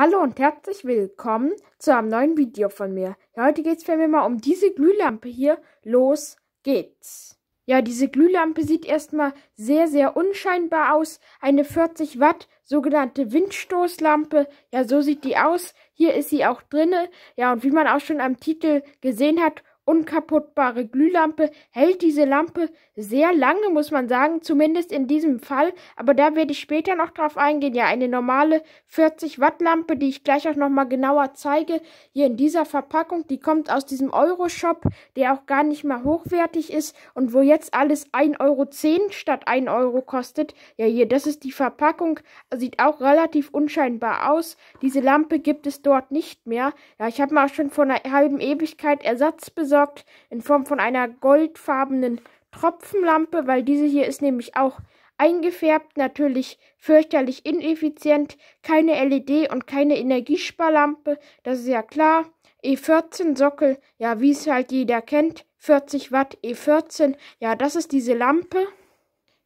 Hallo und herzlich willkommen zu einem neuen Video von mir. Ja, heute geht es für mich mal um diese Glühlampe hier. Los geht's! Ja, diese Glühlampe sieht erstmal sehr, sehr unscheinbar aus. Eine 40 Watt sogenannte Windstoßlampe. Ja, so sieht die aus. Hier ist sie auch drinne. Ja, und wie man auch schon am Titel gesehen hat, unkaputtbare Glühlampe hält diese Lampe sehr lange, muss man sagen, zumindest in diesem Fall, aber da werde ich später noch drauf eingehen. Ja, eine normale 40 Watt Lampe, die ich gleich auch nochmal genauer zeige, hier in dieser Verpackung, die kommt aus diesem Euro-Shop, der auch gar nicht mal hochwertig ist und wo jetzt alles 1,10 Euro statt 1 Euro kostet. Ja, hier, das ist die Verpackung, sieht auch relativ unscheinbar aus. Diese Lampe gibt es dort nicht mehr. Ja, ich habe mal schon vor einer halben Ewigkeit Ersatz besorgt versorgt in Form von einer goldfarbenen Tropfenlampe, weil diese hier ist nämlich auch eingefärbt, natürlich fürchterlich ineffizient, keine LED und keine Energiesparlampe, das ist ja klar. E14 Sockel, ja, wie es halt jeder kennt, 40 Watt E14, ja, das ist diese Lampe.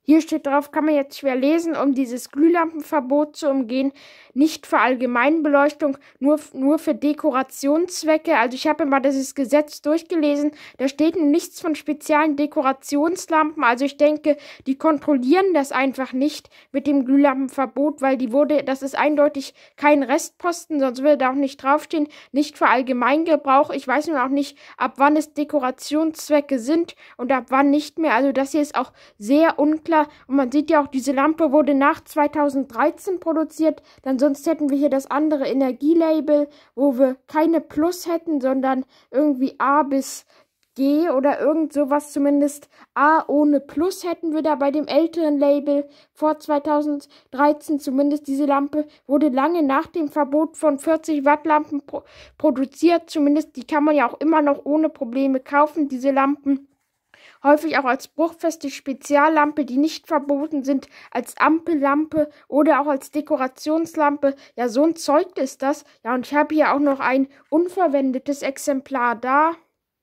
Hier steht drauf, kann man jetzt schwer lesen, um dieses Glühlampenverbot zu umgehen. Nicht für Allgemeinbeleuchtung, nur, nur für Dekorationszwecke. Also ich habe immer dieses Gesetz durchgelesen. Da steht nichts von speziellen Dekorationslampen. Also ich denke, die kontrollieren das einfach nicht mit dem Glühlampenverbot, weil die wurde, das ist eindeutig kein Restposten, sonst würde da auch nicht draufstehen. Nicht für Allgemeingebrauch. Ich weiß nun auch nicht, ab wann es Dekorationszwecke sind und ab wann nicht mehr. Also das hier ist auch sehr unklar klar. Und man sieht ja auch, diese Lampe wurde nach 2013 produziert, denn sonst hätten wir hier das andere Energielabel, wo wir keine Plus hätten, sondern irgendwie A bis G oder irgend sowas zumindest. A ohne Plus hätten wir da bei dem älteren Label vor 2013 zumindest. Diese Lampe wurde lange nach dem Verbot von 40 Watt Lampen pro produziert. Zumindest die kann man ja auch immer noch ohne Probleme kaufen, diese Lampen häufig auch als bruchfeste Speziallampe, die nicht verboten sind, als Ampellampe oder auch als Dekorationslampe. Ja, so ein Zeug ist das. Ja, und ich habe hier auch noch ein unverwendetes Exemplar da.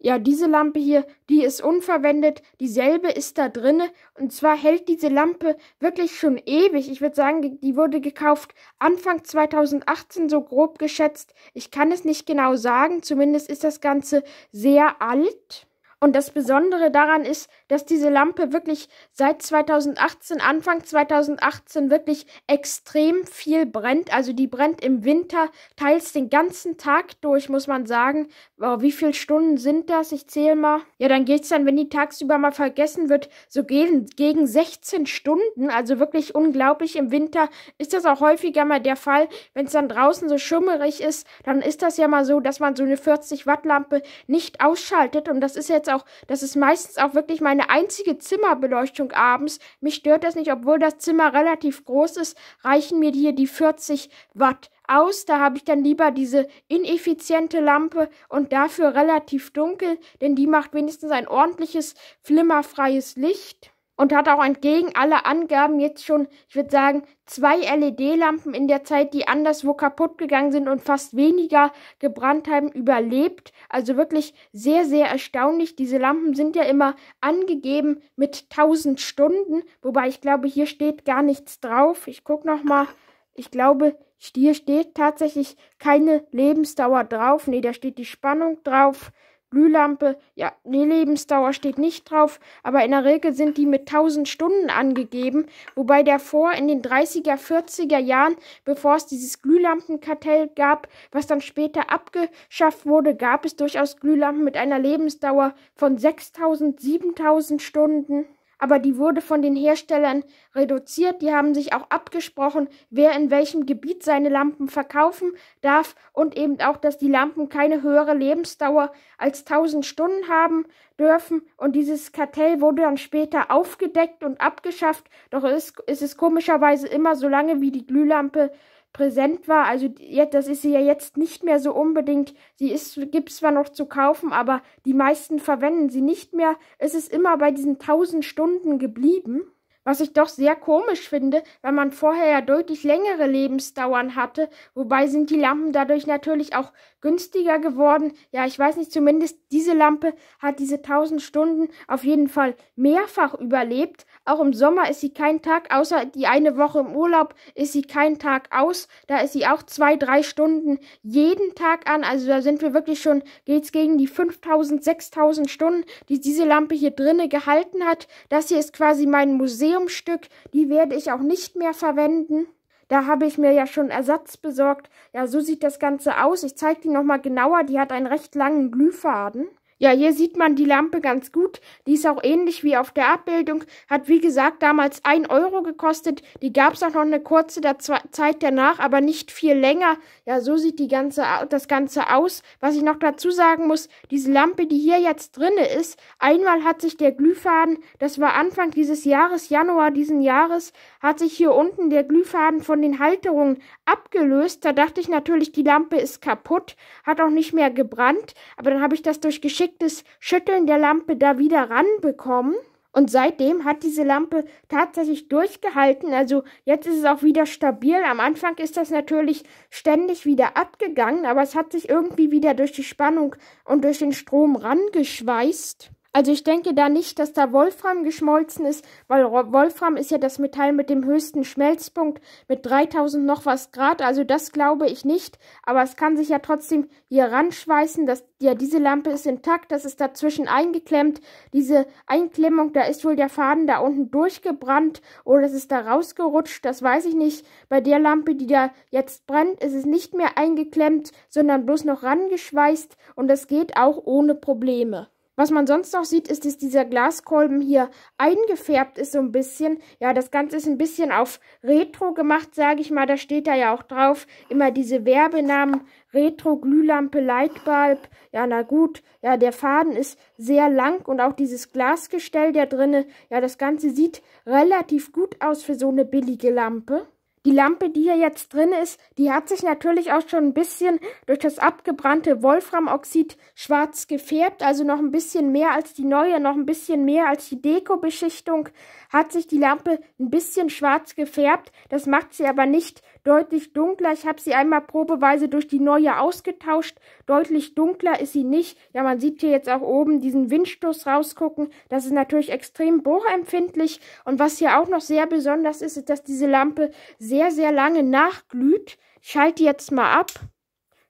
Ja, diese Lampe hier, die ist unverwendet, dieselbe ist da drinne und zwar hält diese Lampe wirklich schon ewig. Ich würde sagen, die wurde gekauft Anfang 2018 so grob geschätzt. Ich kann es nicht genau sagen, zumindest ist das Ganze sehr alt. Und das Besondere daran ist, dass diese Lampe wirklich seit 2018, Anfang 2018 wirklich extrem viel brennt. Also die brennt im Winter teils den ganzen Tag durch, muss man sagen. Wow, wie viele Stunden sind das? Ich zähle mal. Ja, dann geht's dann, wenn die tagsüber mal vergessen wird, so gegen, gegen 16 Stunden. Also wirklich unglaublich. Im Winter ist das auch häufiger mal der Fall. Wenn es dann draußen so schummerig ist, dann ist das ja mal so, dass man so eine 40 Watt Lampe nicht ausschaltet. Und das ist jetzt Halt auch, das ist meistens auch wirklich meine einzige Zimmerbeleuchtung abends. Mich stört das nicht, obwohl das Zimmer relativ groß ist, reichen mir hier die 40 Watt aus. Da habe ich dann lieber diese ineffiziente Lampe und dafür relativ dunkel, denn die macht wenigstens ein ordentliches, flimmerfreies Licht und hat auch entgegen aller Angaben jetzt schon, ich würde sagen, zwei LED-Lampen in der Zeit, die anderswo kaputt gegangen sind und fast weniger gebrannt haben, überlebt. Also wirklich sehr, sehr erstaunlich. Diese Lampen sind ja immer angegeben mit 1000 Stunden, wobei ich glaube, hier steht gar nichts drauf. Ich gucke nochmal. Ich glaube, hier steht tatsächlich keine Lebensdauer drauf. Nee, da steht die Spannung drauf. Glühlampe, ja, die Lebensdauer steht nicht drauf, aber in der Regel sind die mit 1000 Stunden angegeben, wobei davor in den 30er, 40er Jahren, bevor es dieses Glühlampenkartell gab, was dann später abgeschafft wurde, gab es durchaus Glühlampen mit einer Lebensdauer von 6000, 7000 Stunden aber die wurde von den Herstellern reduziert. Die haben sich auch abgesprochen, wer in welchem Gebiet seine Lampen verkaufen darf und eben auch, dass die Lampen keine höhere Lebensdauer als 1000 Stunden haben dürfen. Und dieses Kartell wurde dann später aufgedeckt und abgeschafft. Doch ist, ist es komischerweise immer so lange wie die Glühlampe präsent war. Also jetzt, das ist sie ja jetzt nicht mehr so unbedingt. Sie ist, gibt es zwar noch zu kaufen, aber die meisten verwenden sie nicht mehr. Es ist immer bei diesen tausend Stunden geblieben. Was ich doch sehr komisch finde, weil man vorher ja deutlich längere Lebensdauern hatte. Wobei sind die Lampen dadurch natürlich auch günstiger geworden. Ja, ich weiß nicht, zumindest diese Lampe hat diese tausend Stunden auf jeden Fall mehrfach überlebt. Auch im Sommer ist sie kein Tag, außer die eine Woche im Urlaub ist sie kein Tag aus. Da ist sie auch zwei, drei Stunden jeden Tag an. Also da sind wir wirklich schon, geht's gegen die 5000, 6000 Stunden, die diese Lampe hier drinne gehalten hat. Das hier ist quasi mein Museumstück. Die werde ich auch nicht mehr verwenden. Da habe ich mir ja schon Ersatz besorgt. Ja, so sieht das Ganze aus. Ich zeige die nochmal genauer. Die hat einen recht langen Glühfaden. Ja, hier sieht man die Lampe ganz gut. Die ist auch ähnlich wie auf der Abbildung. Hat wie gesagt damals 1 Euro gekostet. Die gab es auch noch eine kurze der Zeit danach, aber nicht viel länger. Ja, so sieht die ganze, das Ganze aus. Was ich noch dazu sagen muss, diese Lampe, die hier jetzt drinne ist, einmal hat sich der Glühfaden, das war Anfang dieses Jahres, Januar diesen Jahres, hat sich hier unten der Glühfaden von den Halterungen abgelöst. Da dachte ich natürlich, die Lampe ist kaputt, hat auch nicht mehr gebrannt. Aber dann habe ich das durch geschicktes Schütteln der Lampe da wieder ranbekommen. Und seitdem hat diese Lampe tatsächlich durchgehalten. Also jetzt ist es auch wieder stabil. Am Anfang ist das natürlich ständig wieder abgegangen, aber es hat sich irgendwie wieder durch die Spannung und durch den Strom rangeschweißt. Also ich denke da nicht, dass da Wolfram geschmolzen ist, weil Wolfram ist ja das Metall mit dem höchsten Schmelzpunkt mit 3000 noch was Grad. Also das glaube ich nicht. Aber es kann sich ja trotzdem hier ranschweißen. Dass, ja, diese Lampe ist intakt. Das ist dazwischen eingeklemmt. Diese Einklemmung, da ist wohl der Faden da unten durchgebrannt oder es ist da rausgerutscht. Das weiß ich nicht. Bei der Lampe, die da jetzt brennt, ist es nicht mehr eingeklemmt, sondern bloß noch rangeschweißt. Und das geht auch ohne Probleme. Was man sonst noch sieht, ist, dass dieser Glaskolben hier eingefärbt ist so ein bisschen. Ja, das Ganze ist ein bisschen auf Retro gemacht, sage ich mal. Da steht da ja auch drauf immer diese Werbenamen Retro, Glühlampe, Lightbulb. Ja, na gut. Ja, der Faden ist sehr lang und auch dieses Glasgestell da drinne. Ja, das Ganze sieht relativ gut aus für so eine billige Lampe. Die Lampe, die hier jetzt drin ist, die hat sich natürlich auch schon ein bisschen durch das abgebrannte Wolframoxid schwarz gefärbt, also noch ein bisschen mehr als die neue, noch ein bisschen mehr als die Dekobeschichtung hat sich die Lampe ein bisschen schwarz gefärbt. Das macht sie aber nicht deutlich dunkler. Ich habe sie einmal probeweise durch die neue ausgetauscht. Deutlich dunkler ist sie nicht. Ja, man sieht hier jetzt auch oben diesen Windstoß rausgucken. Das ist natürlich extrem bohrempfindlich. Und was hier auch noch sehr besonders ist, ist, dass diese Lampe sehr, sehr lange nachglüht. Ich schalte jetzt mal ab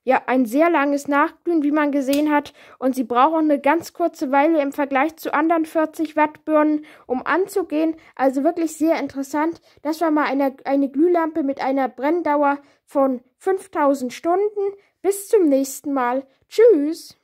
ja ein sehr langes Nachglühen, wie man gesehen hat, und sie brauchen eine ganz kurze Weile im Vergleich zu anderen 40 Watt Birnen, um anzugehen. Also wirklich sehr interessant. Das war mal eine, eine Glühlampe mit einer Brenndauer von 5000 Stunden. Bis zum nächsten Mal. Tschüss.